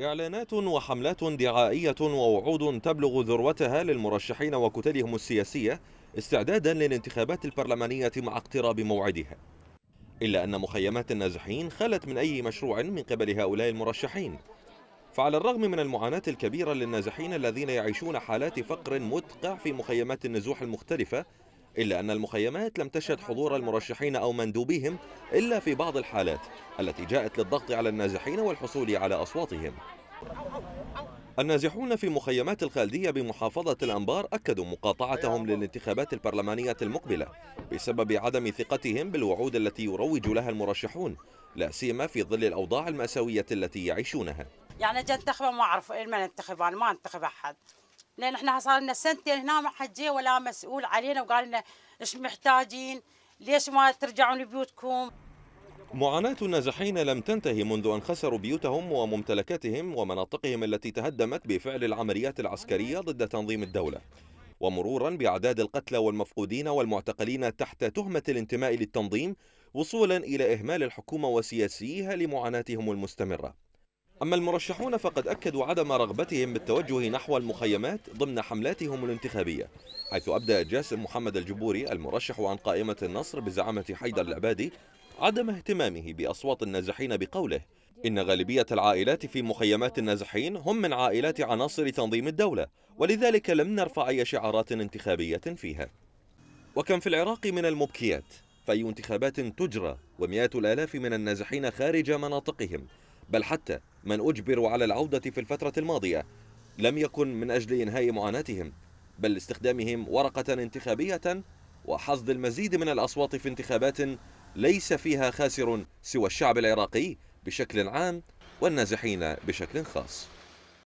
إعلانات وحملات دعائية ووعود تبلغ ذروتها للمرشحين وكتلهم السياسية استعدادا للانتخابات البرلمانية مع اقتراب موعدها إلا أن مخيمات النازحين خلت من أي مشروع من قبل هؤلاء المرشحين فعلى الرغم من المعاناة الكبيرة للنازحين الذين يعيشون حالات فقر مدقع في مخيمات النزوح المختلفة إلا أن المخيمات لم تشهد حضور المرشحين أو مندوبيهم إلا في بعض الحالات التي جاءت للضغط على النازحين والحصول على أصواتهم النازحون في مخيمات الخالدية بمحافظة الأنبار أكدوا مقاطعتهم أيوة. للانتخابات البرلمانية المقبلة بسبب عدم ثقتهم بالوعود التي يروج لها المرشحون لا سيما في ظل الأوضاع المأساوية التي يعيشونها يعني جد انتخب ما أعرف إيه ما ننتخب أنا ما أنتخب أحد لان احنا صار لنا سنتين هنا ما حد جه ولا مسؤول علينا وقال لنا ايش محتاجين ليش ما ترجعون بيوتكم معاناة النازحين لم تنتهي منذ أن خسروا بيوتهم وممتلكاتهم ومناطقهم التي تهدمت بفعل العمليات العسكرية ضد تنظيم الدولة ومرورا بأعداد القتلى والمفقودين والمعتقلين تحت تهمة الانتماء للتنظيم وصولا إلى إهمال الحكومة وسياسيها لمعاناتهم المستمرة أما المرشحون فقد أكدوا عدم رغبتهم بالتوجه نحو المخيمات ضمن حملاتهم الانتخابية حيث أبدى جاسم محمد الجبوري المرشح عن قائمة النصر بزعامة حيدر العبادي عدم اهتمامه بأصوات النازحين بقوله إن غالبية العائلات في مخيمات النازحين هم من عائلات عناصر تنظيم الدولة ولذلك لم نرفع أي شعارات انتخابية فيها وكم في العراق من المبكيات فأي انتخابات تجرى ومئات الآلاف من النازحين خارج مناطقهم بل حتى من أجبروا على العودة في الفترة الماضية لم يكن من أجل إنهاء معاناتهم بل استخدامهم ورقة انتخابية وحصد المزيد من الأصوات في انتخابات ليس فيها خاسر سوى الشعب العراقي بشكل عام والنازحين بشكل خاص